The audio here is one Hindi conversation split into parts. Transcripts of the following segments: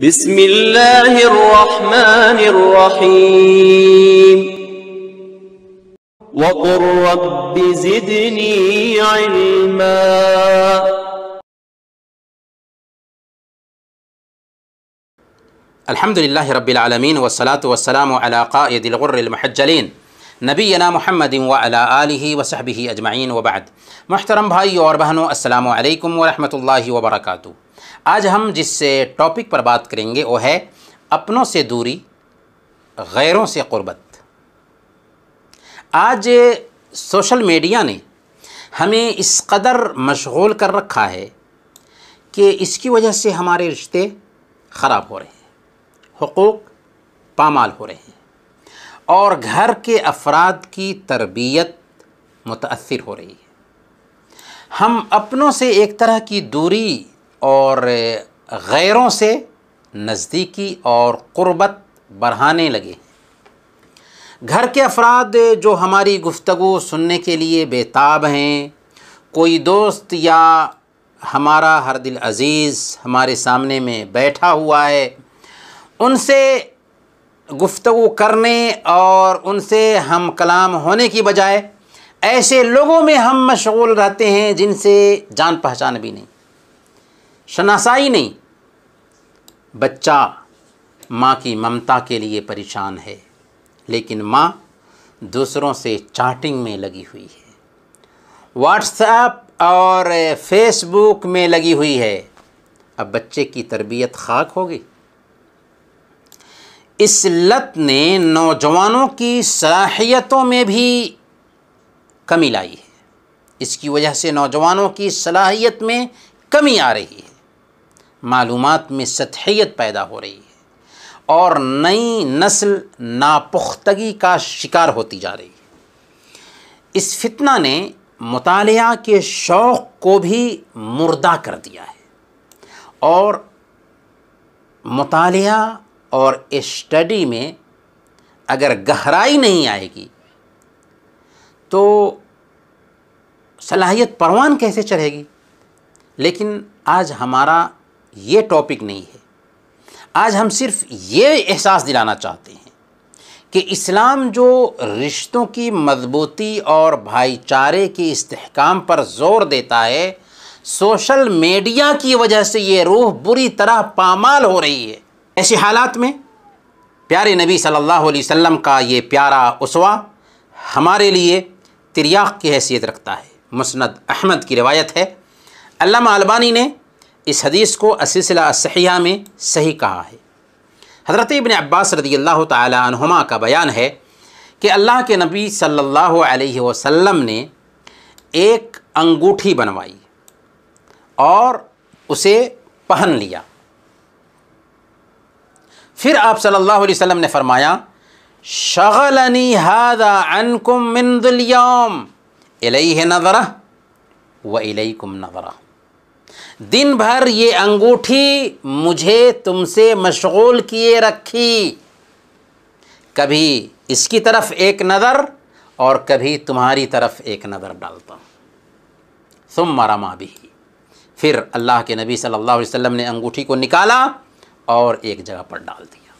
بسم الله الرحمن الرحيم وقل رب زدني علما الحمد لله رب العالمين والصلاة والسلام على قائد الغر المحجلين نبينا محمد وعلى آله وصحبه أجمعين وبعد محترم بهاي واربهنو السلام عليكم ورحمة الله وبركاته आज हम जिससे टॉपिक पर बात करेंगे वो है अपनों से दूरी गैरों से क़ुरबत आज सोशल मीडिया ने हमें इस कदर मशगूल कर रखा है कि इसकी वजह से हमारे रिश्ते ख़राब हो रहे हैं हकूक़ पामाल हो रहे हैं और घर के अफराद की तरबियत मुतासर हो रही है हम अपनों से एक तरह की दूरी और गैरों से नज़दीकी और क़ुरबत बढ़ाने लगे घर के अफराद जो हमारी गुफ्तु सुनने के लिए बेताब हैं कोई दोस्त या हमारा हर दिल अज़ीज़ हमारे सामने में बैठा हुआ है उनसे गुफ्तु करने और उनसे हम कलाम होने की बजाय ऐसे लोगों में हम मशगूल रहते हैं जिनसे जान पहचान भी नहीं शनासाई नहीं बच्चा माँ की ममता के लिए परेशान है लेकिन माँ दूसरों से चाटिंग में लगी हुई है व्हाट्सएप और फेसबुक में लगी हुई है अब बच्चे की तरबियत खाक हो गई इस लत ने नौजवानों की सलाहियतों में भी कमी लाई है इसकी वजह से नौजवानों की सलाहियत में कमी आ रही है मालूम में सतहियत पैदा हो रही है और नई नस्ल नापुख्तगी का शिकार होती जा रही है इस फितना ने मताल के शौक़ को भी मुर्दा कर दिया है और मताल और इस्टडी में अगर गहराई नहीं आएगी तो सलाहियत परवान कैसे चढ़ेगी लेकिन आज हमारा ये टॉपिक नहीं है आज हम सिर्फ ये एहसास दिलाना चाहते हैं कि इस्लाम जो रिश्तों की मजबूती और भाईचारे के इस्तेकाम पर जोर देता है सोशल मीडिया की वजह से ये रूह बुरी तरह पामाल हो रही है ऐसे हालात में प्यारे नबी सल्लल्लाहु अलैहि वसल्लम का ये प्यारा उसवा हमारे लिए त्रियाक की हैसियत रखता है मुसनद अहमद की रवायत है अल्लाह अलबानी ने इस हदीस को असिलसिला सहिया में सही कहा है हज़रत इबन अब्बास रदी अल्लाह तुमा का बयान है कि अल्लाह के नबी सल्लल्लाहु अलैहि वसल्लम ने एक अंगूठी बनवाई और उसे पहन लिया फिर आप सल्लल्लाहु अलैहि वसल्लम ने फरमाया शगलनी हादा अनकुम मिन दुलयम इलैहि नज़रा व इलैकुम नज़रा दिन भर ये अंगूठी मुझे तुमसे मशगूल किए रखी कभी इसकी तरफ एक नज़र और कभी तुम्हारी तरफ एक नज़र डालता तुम मारा माँ भी फिर अल्लाह के नबी सल्लल्लाहु अलैहि वसल्लम ने अंगूठी को निकाला और एक जगह पर डाल दिया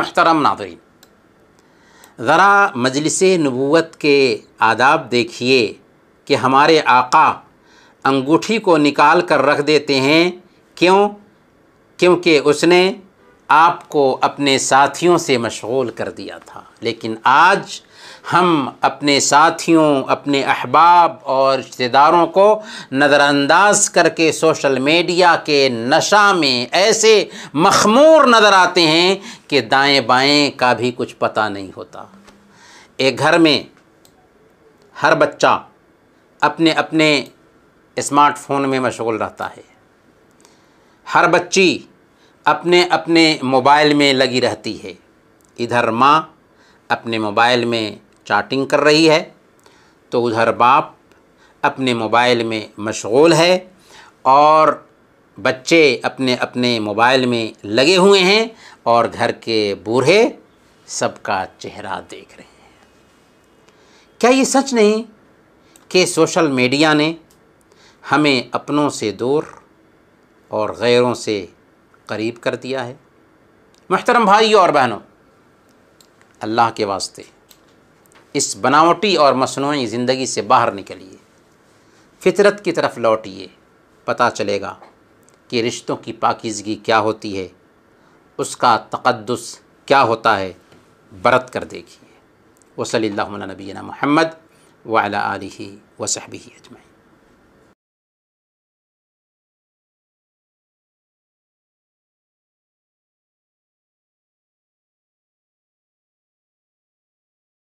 महतरम नादरीन ज़रा मजलिस नबूत के आदाब देखिए कि हमारे आका अंगूठी को निकाल कर रख देते हैं क्यों क्योंकि उसने आपको अपने साथियों से मशगूल कर दिया था लेकिन आज हम अपने साथियों अपने अहबाब और रिश्तेदारों को नज़रअंदाज करके सोशल मीडिया के नशा में ऐसे मखमूर नज़र आते हैं कि दाएं बाएं का भी कुछ पता नहीं होता एक घर में हर बच्चा अपने अपने स्मार्टफोन में मशगूल रहता है हर बच्ची अपने अपने मोबाइल में लगी रहती है इधर माँ अपने मोबाइल में चाटिंग कर रही है तो उधर बाप अपने मोबाइल में मशगूल है और बच्चे अपने अपने मोबाइल में लगे हुए हैं और घर के बूढ़े सबका चेहरा देख रहे हैं क्या ये सच नहीं कि सोशल मीडिया ने हमें अपनों से दूर और गैरों से करीब कर दिया है महतरम भाई और बहनों अल्लाह के वास्ते इस बनावटी और मसनू ज़िंदगी से बाहर निकलिए फितरत की तरफ लौटिए पता चलेगा कि रिश्तों की पाकिजगी क्या होती है उसका तकदस क्या होता है बरत कर देखिए वसली नबीना महमद वाली वसहबी अजमैन